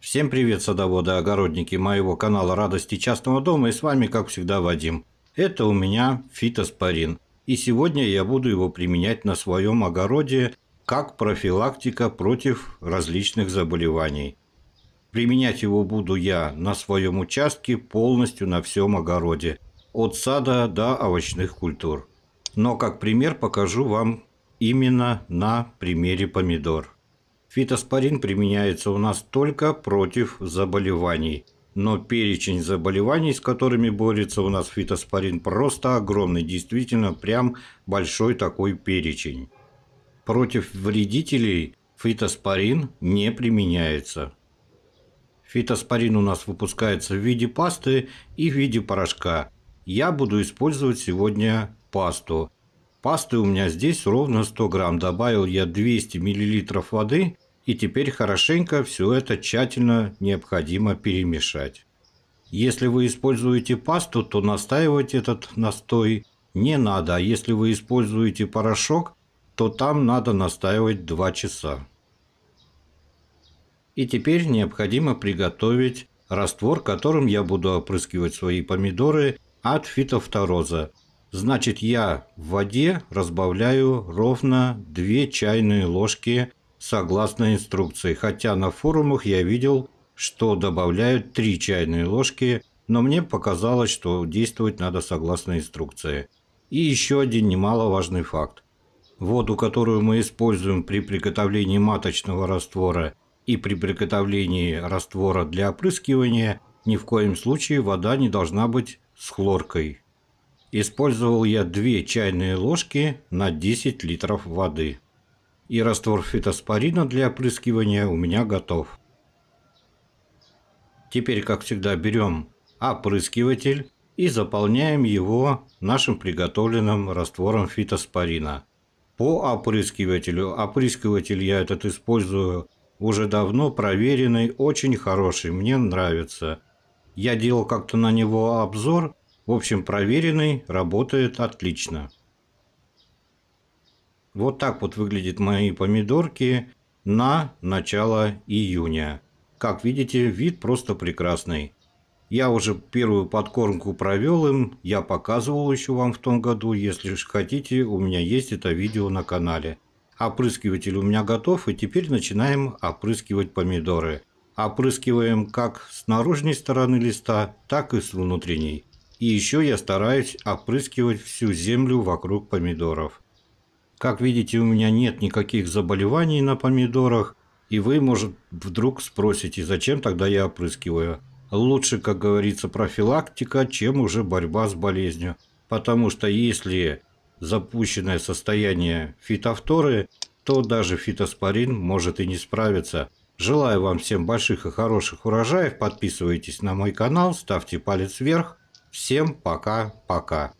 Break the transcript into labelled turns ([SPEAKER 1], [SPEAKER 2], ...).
[SPEAKER 1] Всем привет, садоводы-огородники моего канала «Радости частного дома» и с вами, как всегда, Вадим. Это у меня фитоспорин. И сегодня я буду его применять на своем огороде как профилактика против различных заболеваний. Применять его буду я на своем участке полностью на всем огороде, от сада до овощных культур. Но как пример покажу вам именно на примере помидор. Фитоспорин применяется у нас только против заболеваний. Но перечень заболеваний, с которыми борется у нас фитоспорин, просто огромный. Действительно, прям большой такой перечень. Против вредителей фитоспорин не применяется. Фитоспорин у нас выпускается в виде пасты и в виде порошка. Я буду использовать сегодня пасту. Пасты у меня здесь ровно 100 грамм. Добавил я 200 миллилитров воды и теперь хорошенько все это тщательно необходимо перемешать. Если вы используете пасту, то настаивать этот настой не надо, а если вы используете порошок, то там надо настаивать 2 часа. И теперь необходимо приготовить раствор, которым я буду опрыскивать свои помидоры от фитофтороза. Значит, я в воде разбавляю ровно 2 чайные ложки согласно инструкции, хотя на форумах я видел, что добавляют 3 чайные ложки, но мне показалось, что действовать надо согласно инструкции. И еще один немаловажный факт. Воду, которую мы используем при приготовлении маточного раствора и при приготовлении раствора для опрыскивания, ни в коем случае вода не должна быть с хлоркой. Использовал я 2 чайные ложки на 10 литров воды и раствор фитоспорина для опрыскивания у меня готов. Теперь, как всегда, берем опрыскиватель и заполняем его нашим приготовленным раствором фитоспорина. По опрыскивателю. Опрыскиватель я этот использую уже давно, проверенный, очень хороший, мне нравится. Я делал как-то на него обзор, в общем, проверенный, работает отлично. Вот так вот выглядят мои помидорки на начало июня. Как видите, вид просто прекрасный. Я уже первую подкормку провел им, я показывал еще вам в том году, если же хотите, у меня есть это видео на канале. Опрыскиватель у меня готов, и теперь начинаем опрыскивать помидоры. Опрыскиваем как с наружной стороны листа, так и с внутренней. И еще я стараюсь опрыскивать всю землю вокруг помидоров. Как видите, у меня нет никаких заболеваний на помидорах, и вы, может, вдруг спросите, зачем тогда я опрыскиваю. Лучше, как говорится, профилактика, чем уже борьба с болезнью. Потому что если запущенное состояние фитофторы, то даже фитоспорин может и не справиться. Желаю вам всем больших и хороших урожаев. Подписывайтесь на мой канал, ставьте палец вверх. Всем пока-пока.